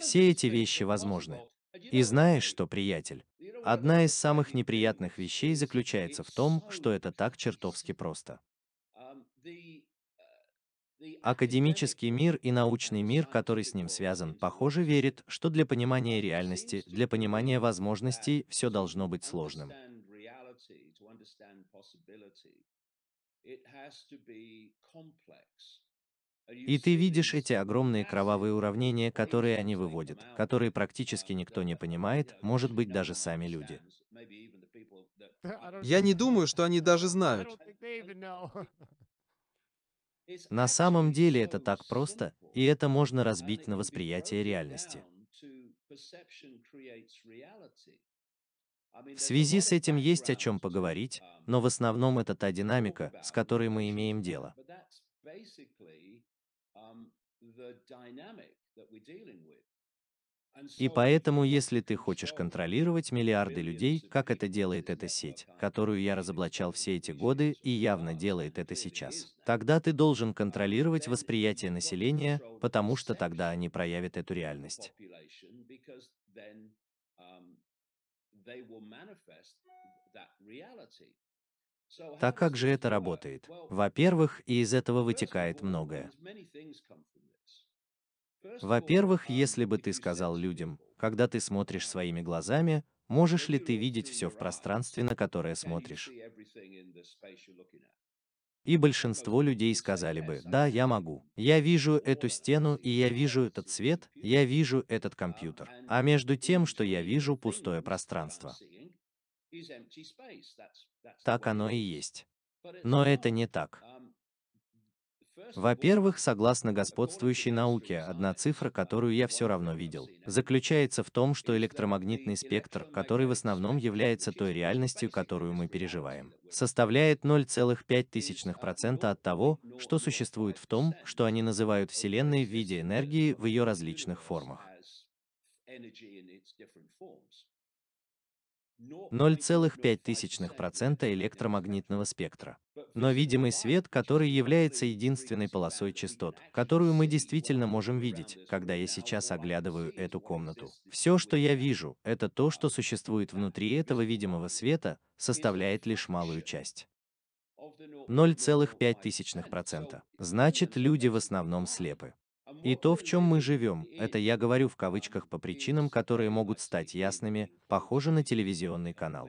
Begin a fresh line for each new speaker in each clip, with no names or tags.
Все эти вещи возможны. И знаешь что, приятель? Одна из самых неприятных вещей заключается в том, что это так чертовски просто. Академический мир и научный мир, который с ним связан, похоже, верит, что для понимания реальности, для понимания возможностей, все должно быть сложным. И ты видишь эти огромные кровавые уравнения, которые они выводят, которые практически никто не понимает, может быть, даже сами люди. Я не думаю, что они даже знают. На самом деле это так просто, и это можно разбить на восприятие реальности.
В связи с этим есть о
чем поговорить, но в основном это та динамика, с которой мы имеем дело.
Um, и
поэтому, если ты хочешь контролировать миллиарды людей, как это делает эта сеть, которую я разоблачал все эти годы и явно делает это сейчас, тогда ты должен um, контролировать восприятие населения, потому что тогда они проявят эту реальность.
Так как же это работает?
Во-первых, и из этого вытекает многое. Во-первых, если бы ты сказал людям, когда ты смотришь своими глазами, можешь ли ты видеть все в пространстве, на которое смотришь? И большинство людей сказали бы, да, я могу. Я вижу эту стену, и я вижу этот цвет, я вижу этот компьютер. А между тем, что я вижу, пустое пространство. Так оно и есть. Но это не так. Um, Во-первых, согласно господствующей науке, одна цифра, um, которую я все равно видел, заключается в том, что электромагнитный спектр, который в основном является той реальностью, которую мы переживаем, составляет 0,5% um, от того, что существует в том, что они называют Вселенной в виде энергии в ее различных формах. 0,5% электромагнитного спектра. Но видимый свет, который является единственной полосой частот, которую мы действительно можем видеть, когда я сейчас оглядываю эту комнату. Все, что я вижу, это то, что существует внутри этого видимого света, составляет лишь малую часть. 0,5%. Значит, люди в основном слепы. И то, в чем мы живем, это я говорю в кавычках по причинам, которые могут стать ясными, похоже на телевизионный канал.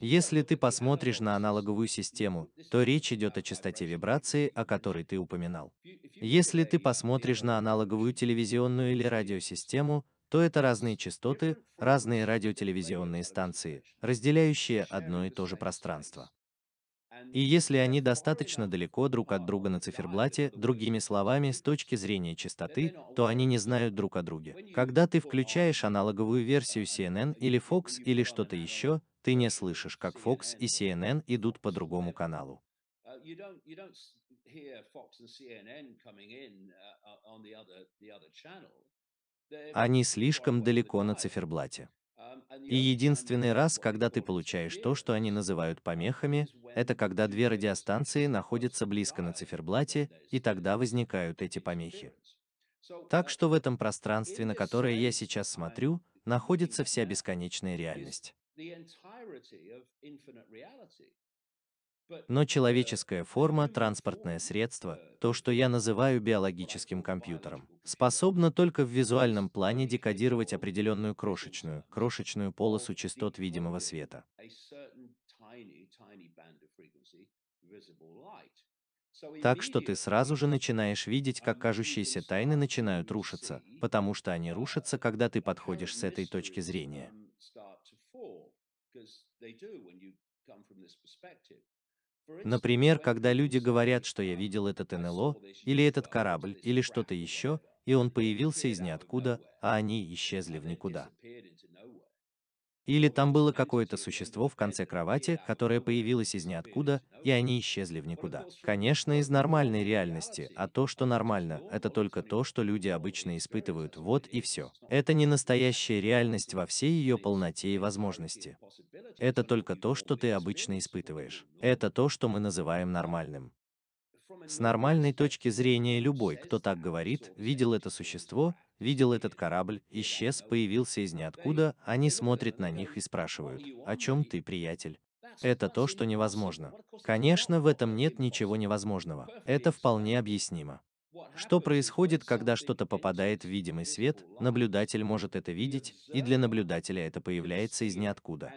Если ты посмотришь на аналоговую систему, то речь идет о частоте вибрации, о которой ты упоминал. Если ты посмотришь на аналоговую телевизионную или радиосистему, то это разные частоты, разные радиотелевизионные станции, разделяющие одно и то же пространство и если они достаточно далеко друг от друга на циферблате, другими словами, с точки зрения частоты, то они не знают друг о друге. Когда ты включаешь аналоговую версию CNN или Fox или что-то еще, ты не слышишь, как Fox и CNN идут по другому каналу. Они слишком далеко на циферблате. И единственный раз, когда ты получаешь то, что они называют помехами, это когда две радиостанции находятся близко на циферблате, и тогда возникают эти помехи. Так что в этом пространстве, на которое я сейчас смотрю, находится вся бесконечная реальность. Но человеческая форма, транспортное средство, то, что я называю биологическим компьютером, способна только в визуальном плане декодировать определенную крошечную, крошечную полосу частот видимого света. Так что ты сразу же начинаешь видеть, как кажущиеся тайны начинают рушиться, потому что они рушатся, когда ты подходишь с этой точки зрения. Например, когда люди говорят, что я видел этот НЛО, или этот корабль, или что-то еще, и он появился из ниоткуда, а они исчезли в никуда. Или там было какое-то существо в конце кровати, которое появилось из ниоткуда, и они исчезли в никуда. Конечно, из нормальной реальности, а то, что нормально, это только то, что люди обычно испытывают, вот и все. Это не настоящая реальность во всей ее полноте и возможности. Это только то, что ты обычно испытываешь. Это то, что мы называем нормальным. С нормальной точки зрения любой, кто так говорит, видел это существо, видел этот корабль, исчез, появился из ниоткуда, они смотрят на них и спрашивают, о чем ты, приятель? Это то, что невозможно. Конечно, в этом нет ничего невозможного. Это вполне объяснимо. Что происходит, когда что-то попадает в видимый свет, наблюдатель может это видеть, и для наблюдателя это появляется из ниоткуда.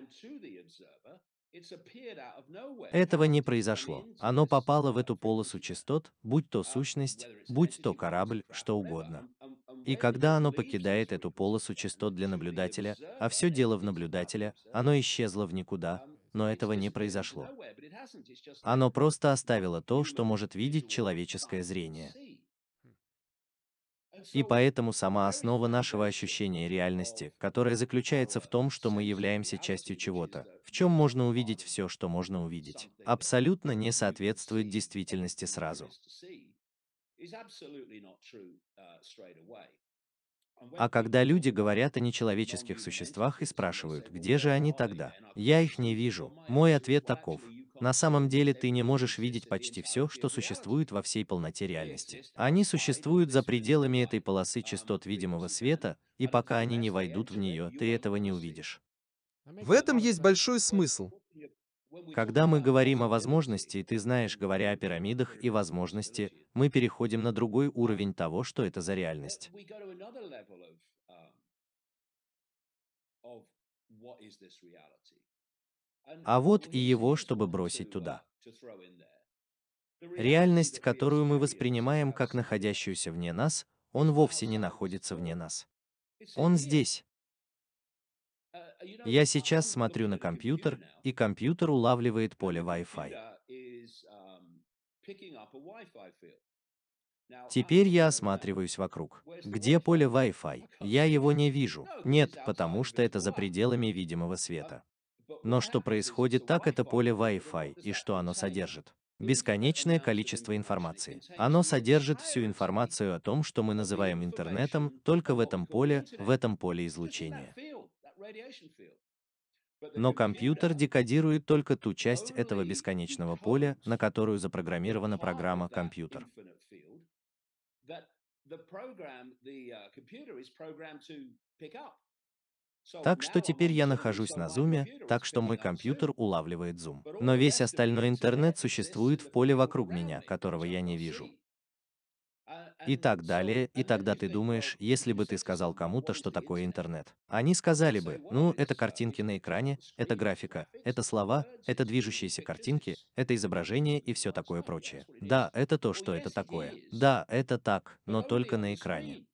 Этого не произошло. Оно попало в эту полосу частот, будь то сущность, будь то корабль, что угодно и когда оно покидает эту полосу частот для наблюдателя, а все дело в наблюдателя, оно исчезло в никуда, но этого не произошло. Оно просто оставило то, что может видеть человеческое зрение. И поэтому сама основа нашего ощущения реальности, которая заключается в том, что мы являемся частью чего-то, в чем можно увидеть все, что можно увидеть, абсолютно не соответствует действительности сразу.
Uh, а когда
люди говорят о нечеловеческих существах и спрашивают, где же они тогда, я их не вижу. Мой ответ таков. На самом деле ты не можешь видеть почти все, что существует во всей полноте реальности. Они существуют за пределами этой полосы частот видимого света, и пока они не войдут в нее, ты этого не увидишь. В этом есть большой смысл. Когда мы говорим о возможности, ты знаешь, говоря о пирамидах и возможности, мы переходим на другой уровень того, что это за реальность. Uh, а вот и его, чтобы бросить туда. Реальность, которую мы воспринимаем как находящуюся вне нас, он вовсе не находится вне нас. Он здесь. Я сейчас смотрю на компьютер, и компьютер улавливает поле Wi-Fi. Теперь я осматриваюсь вокруг. Где поле Wi-Fi? Я его не вижу. Нет, потому что это за пределами видимого света. Но что происходит так, это поле Wi-Fi, и что оно содержит? Бесконечное количество информации. Оно содержит всю информацию о том, что мы называем интернетом, только в этом поле, в этом поле излучения. Но компьютер декодирует только ту часть этого бесконечного поля, на которую запрограммирована программа компьютер. Uh, так что теперь я нахожусь на зуме, так что мой компьютер улавливает зум. Но весь остальной интернет существует в поле вокруг меня, которого я не вижу и так далее, и тогда ты думаешь, если бы ты сказал кому-то, что такое интернет, они сказали бы, ну, это картинки на экране, это графика, это слова, это движущиеся картинки, это изображение и все такое прочее. Да, это то, что это такое. Да, это так, но только на экране.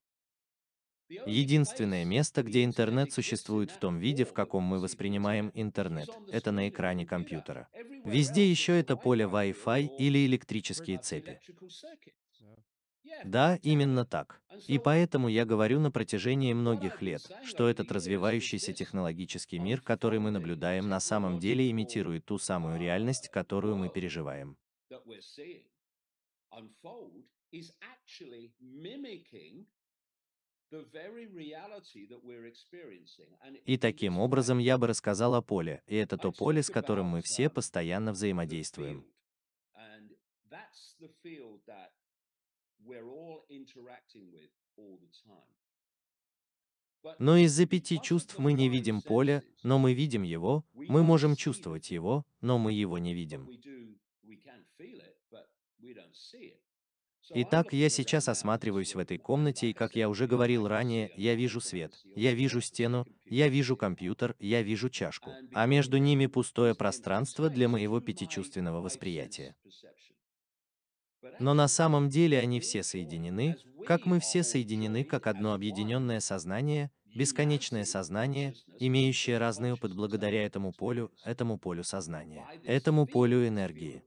Единственное место, где интернет существует в том виде, в каком мы воспринимаем интернет, это на экране компьютера. Везде еще это поле Wi-Fi или электрические цепи. Да, именно так. И поэтому я говорю на протяжении многих лет, что этот развивающийся технологический мир, который мы наблюдаем, на самом деле имитирует ту самую реальность, которую мы переживаем. И таким образом я бы рассказал о поле, и это то поле, с которым мы все постоянно взаимодействуем. Но из-за пяти чувств мы не видим поле, но мы видим его, мы можем чувствовать его, но мы его не видим. Итак, я сейчас осматриваюсь в этой комнате, и, как я уже говорил ранее, я вижу свет, я вижу стену, я вижу компьютер, я вижу чашку, а между ними пустое пространство для моего пятичувственного восприятия. Но на самом деле они все соединены, как мы все соединены как одно объединенное сознание, бесконечное сознание, имеющее разный опыт благодаря этому полю, этому полю сознания, этому полю энергии.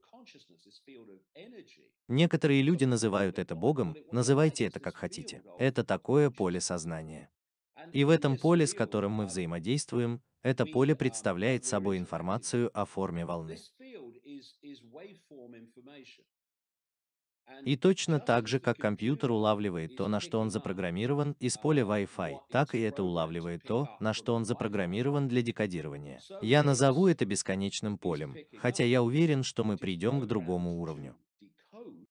Некоторые люди называют это Богом, называйте это как хотите. Это такое поле сознания. И в этом поле, с которым мы взаимодействуем, это поле представляет собой информацию о форме волны. И точно так же, как компьютер улавливает то, на что он запрограммирован, из поля Wi-Fi, так и это улавливает то, на что он запрограммирован для декодирования. Я назову это бесконечным полем, хотя я уверен, что мы придем к другому уровню.